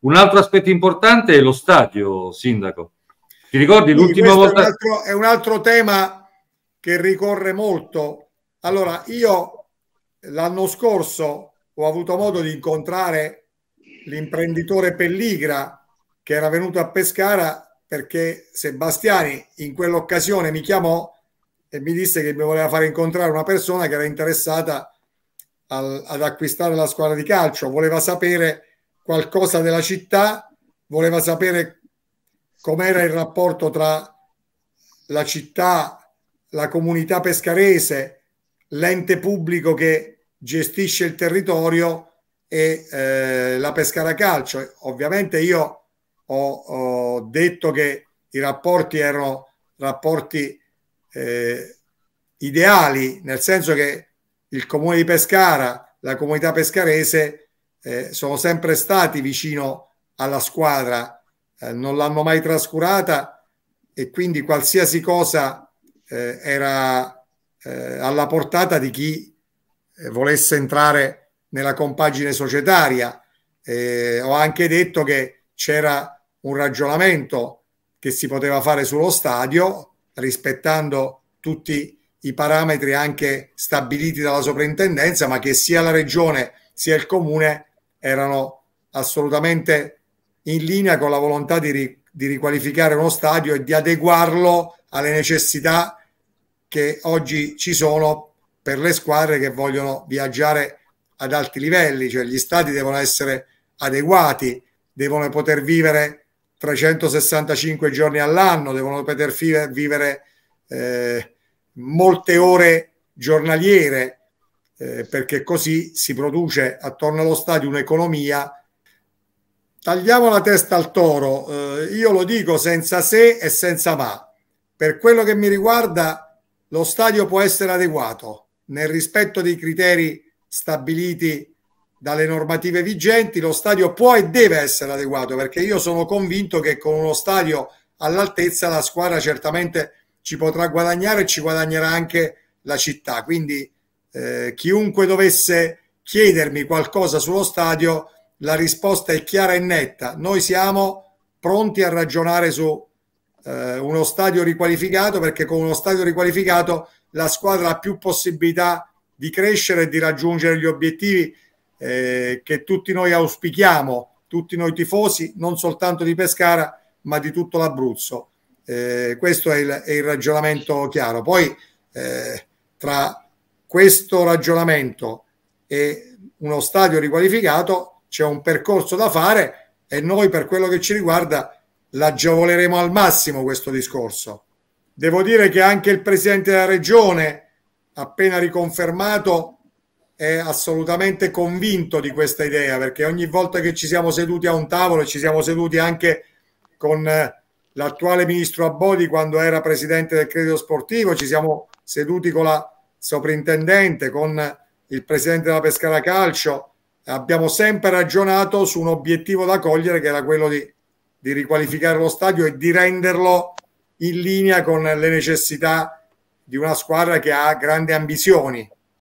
Un altro aspetto importante è lo stadio, Sindaco. Ti ricordi l'ultima volta? È un, altro, è un altro tema che ricorre molto. Allora, io l'anno scorso ho avuto modo di incontrare l'imprenditore Pelligra che era venuto a Pescara perché Sebastiani in quell'occasione mi chiamò e mi disse che mi voleva fare incontrare una persona che era interessata al, ad acquistare la squadra di calcio, voleva sapere qualcosa della città, voleva sapere com'era il rapporto tra la città, la comunità pescarese, l'ente pubblico che gestisce il territorio e eh, la Pescara Calcio. Ovviamente io ho, ho, detto che i rapporti erano rapporti eh, ideali, nel senso che il comune di Pescara, la comunità pescarese eh, sono sempre stati vicino alla squadra, eh, non l'hanno mai trascurata e quindi qualsiasi cosa eh, era eh, alla portata di chi eh, volesse entrare nella compagine societaria. Eh, ho anche detto che c'era un ragionamento che si poteva fare sullo stadio rispettando tutti i parametri anche stabiliti dalla soprintendenza, ma che sia la regione sia il comune erano assolutamente in linea con la volontà di, ri, di riqualificare uno stadio e di adeguarlo alle necessità che oggi ci sono per le squadre che vogliono viaggiare ad alti livelli, cioè gli stati devono essere adeguati, devono poter vivere 365 giorni all'anno, devono poter vivere eh, molte ore giornaliere eh, perché così si produce attorno allo stadio un'economia. Tagliamo la testa al toro, eh, io lo dico senza se e senza ma. Per quello che mi riguarda, lo stadio può essere adeguato nel rispetto dei criteri stabiliti dalle normative vigenti, lo stadio può e deve essere adeguato perché io sono convinto che con uno stadio all'altezza la squadra certamente ci potrà guadagnare e ci guadagnerà anche la città. Quindi eh, chiunque dovesse chiedermi qualcosa sullo stadio, la risposta è chiara e netta. Noi siamo pronti a ragionare su eh, uno stadio riqualificato perché con uno stadio riqualificato la squadra ha più possibilità di crescere e di raggiungere gli obiettivi eh, che tutti noi auspichiamo, tutti noi tifosi, non soltanto di Pescara, ma di tutto l'Abruzzo. Eh, questo è il, è il, ragionamento chiaro. Poi eh, tra questo ragionamento e uno stadio riqualificato, c'è un percorso da fare e noi per quello che ci riguarda l'agevoleremo al massimo questo discorso. Devo dire che anche il Presidente della Regione, appena riconfermato, è assolutamente convinto di questa idea perché ogni volta che ci siamo seduti a un tavolo e ci siamo seduti anche con eh, l'attuale ministro Abodi quando era presidente del credito sportivo, ci siamo seduti con la soprintendente, con il presidente della Pescara Calcio, abbiamo sempre ragionato su un obiettivo da cogliere che era quello di, di riqualificare lo stadio e di renderlo in linea con le necessità di una squadra che ha grandi ambizioni